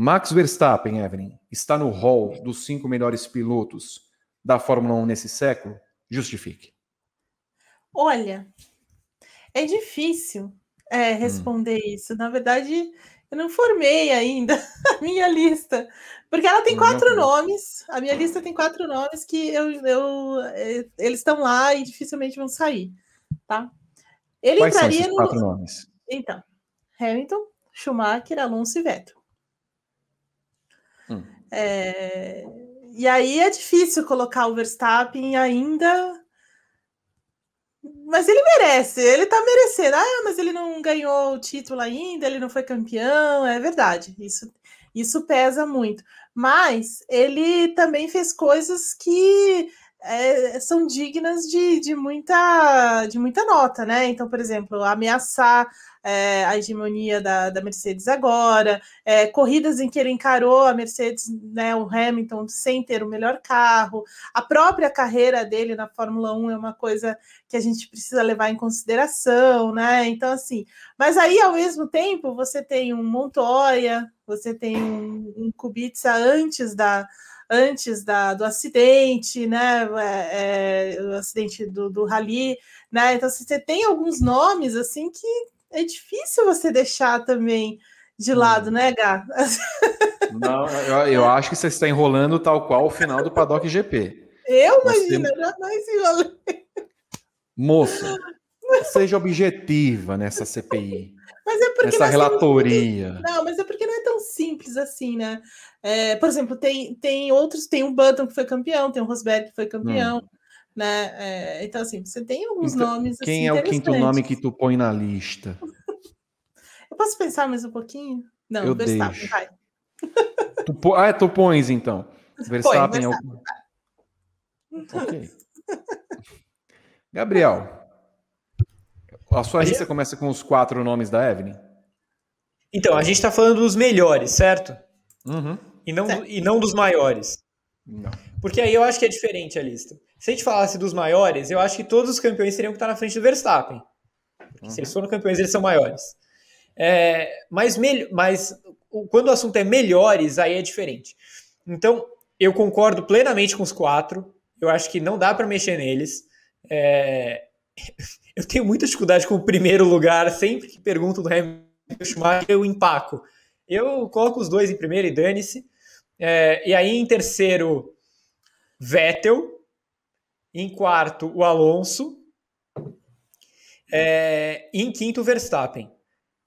Max Verstappen, Evelyn, está no hall dos cinco melhores pilotos da Fórmula 1 nesse século? Justifique. Olha, é difícil é, hum. responder hum. isso. Na verdade, eu não formei ainda a minha lista, porque ela tem hum, quatro não. nomes. A minha lista tem quatro nomes que eu, eu é, eles estão lá e dificilmente vão sair, tá? Ele Quais entraria são esses no... quatro nomes? Então, Hamilton, Schumacher, Alonso e Vettel. É, e aí é difícil colocar o Verstappen ainda. Mas ele merece, ele tá merecendo. Ah, mas ele não ganhou o título ainda, ele não foi campeão, é verdade. Isso, isso pesa muito. Mas ele também fez coisas que é, são dignas de, de, muita, de muita nota, né? Então, por exemplo, ameaçar é, a hegemonia da, da Mercedes agora, é, corridas em que ele encarou a Mercedes, né, o Hamilton, sem ter o melhor carro, a própria carreira dele na Fórmula 1 é uma coisa que a gente precisa levar em consideração, né? Então, assim, mas aí ao mesmo tempo você tem um Montoya, você tem um, um Kubica antes da antes da, do acidente, né? É, é o acidente do, do Rally, né? Então, assim, você tem alguns nomes assim que é difícil você deixar também de lado, hum. né, Gá? Não, eu, eu, acho que você está enrolando tal qual o final do Paddock GP. Eu, imagino, já mais enrolei. Moça, seja objetiva nessa CPI. Mas é porque. Essa é relatoria. Não, não, mas é porque não é tão simples assim, né? É, por exemplo, tem, tem outros, tem o Button que foi campeão, tem o Rosberg que foi campeão. Hum. Né? É, então, assim, você tem alguns então, nomes. Quem assim, é o quinto nome que tu põe na lista? eu posso pensar mais um pouquinho? Não, eu Verstappen, deixo. vai. Tu po... Ah, tu pões então. Verstappen, Põe, Verstappen. é o. Ok. Gabriel, a sua lista começa com os quatro nomes da Evelyn? Então, a gente está falando dos melhores, certo? Uhum. E, não, certo. e não dos maiores. Não. Porque aí eu acho que é diferente a lista. Se a gente falasse dos maiores, eu acho que todos os campeões teriam que estar na frente do Verstappen. Uhum. Se eles uhum. foram campeões, eles são maiores. É, mas, mas quando o assunto é melhores, aí é diferente. Então, eu concordo plenamente com os quatro. Eu acho que não dá para mexer neles. É, eu tenho muita dificuldade com o primeiro lugar. Sempre que pergunto do Hamilton Schumacher, eu empaco. Eu coloco os dois em primeiro e dane-se. É, e aí, em terceiro, Vettel. Em quarto, o Alonso. É, em quinto, o Verstappen.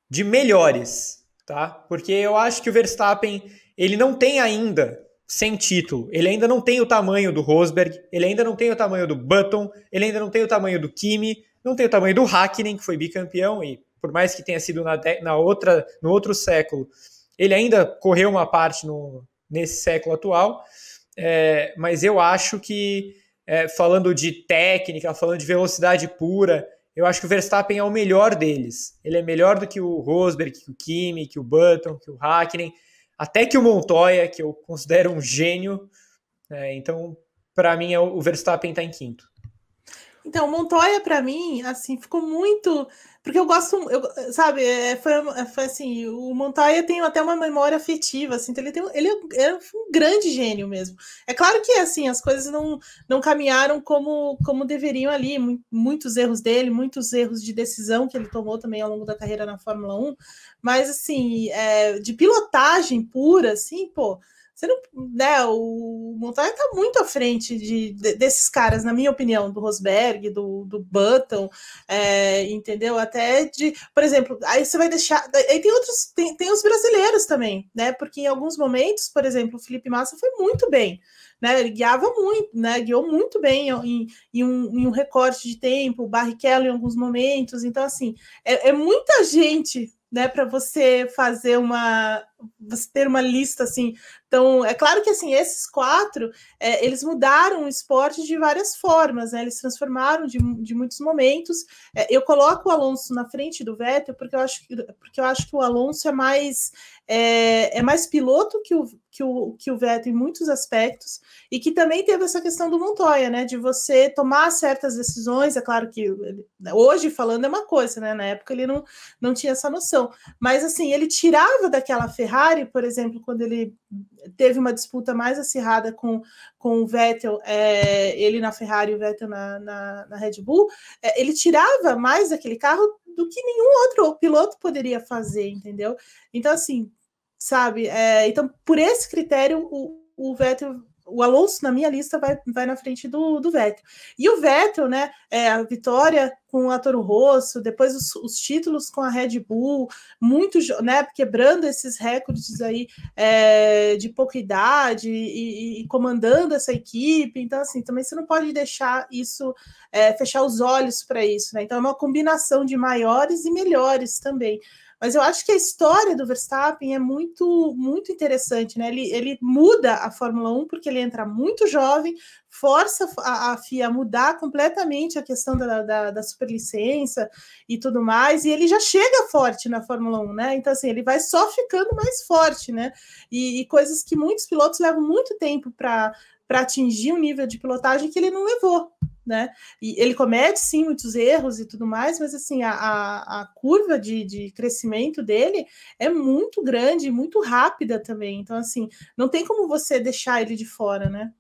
De melhores, tá? Porque eu acho que o Verstappen, ele não tem ainda sem título. Ele ainda não tem o tamanho do Rosberg, ele ainda não tem o tamanho do Button, ele ainda não tem o tamanho do Kimi, não tem o tamanho do Hakkinen, que foi bicampeão e por mais que tenha sido na, na outra no outro século, ele ainda correu uma parte no, nesse século atual. É, mas eu acho que, é, falando de técnica, falando de velocidade pura, eu acho que o Verstappen é o melhor deles. Ele é melhor do que o Rosberg, que o Kimi, que o Button, que o Hakkinen, até que o Montoya, que eu considero um gênio. Né? Então, é, então, para mim, o Verstappen está em quinto. Então, Montoya, para mim, assim, ficou muito. Porque eu gosto, eu, sabe, é, foi, é, foi assim, o Montoya tem até uma memória afetiva, assim, então ele, tem, é ele é um grande gênio mesmo. É claro que, assim, as coisas não, não caminharam como, como deveriam ali, muitos erros dele, muitos erros de decisão que ele tomou também ao longo da carreira na Fórmula 1, mas, assim, é, de pilotagem pura, assim, pô, você não, né, o Montoya tá muito à frente de, de, desses caras, na minha opinião, do Rosberg, do, do Button, é, entendeu? Até de, por exemplo, aí você vai deixar. Aí tem outros, tem, tem os brasileiros também, né? Porque em alguns momentos, por exemplo, o Felipe Massa foi muito bem. Né, ele guiava muito, né, guiou muito bem em, em, um, em um recorte de tempo, o Barrichello em alguns momentos. Então, assim, é, é muita gente né, para você fazer uma, você ter uma lista assim então É claro que assim, esses quatro é, eles mudaram o esporte de várias formas, né? Eles transformaram de, de muitos momentos. É, eu coloco o Alonso na frente do Vettel, porque eu acho que, porque eu acho que o Alonso é mais é, é mais piloto que o, que, o, que o Vettel em muitos aspectos, e que também teve essa questão do Montoya, né? De você tomar certas decisões, é claro que né, hoje falando é uma coisa, né? Na época ele não, não tinha essa noção. Mas assim, ele tirava daquela ferramenta Ferrari, por exemplo, quando ele teve uma disputa mais acirrada com, com o Vettel, é, ele na Ferrari e o Vettel na, na, na Red Bull, é, ele tirava mais daquele carro do que nenhum outro piloto poderia fazer, entendeu? Então, assim, sabe? É, então, por esse critério, o, o Vettel o Alonso, na minha lista, vai, vai na frente do, do Vettel. E o Vettel, né? É, a vitória com o ator Rosso, depois os, os, títulos com a Red Bull, muito, né? Quebrando esses recordes aí é, de pouca idade e, e, e, comandando essa equipe. Então, assim, também você não pode deixar isso, é, fechar os olhos para isso, né? Então, é uma combinação de maiores e melhores também. Mas eu acho que a história do Verstappen é muito, muito interessante, né? Ele, ele muda a Fórmula 1 porque ele entra muito jovem, força a, a FIA a mudar completamente a questão da, da, da superlicença e tudo mais, e ele já chega forte na Fórmula 1, né? Então, assim, ele vai só ficando mais forte, né? E, e coisas que muitos pilotos levam muito tempo para atingir um nível de pilotagem que ele não levou, né? E ele comete sim muitos erros e tudo mais, mas assim a, a, a curva de, de, crescimento dele é muito grande, muito rápida também. Então assim não tem como você deixar ele de fora, né?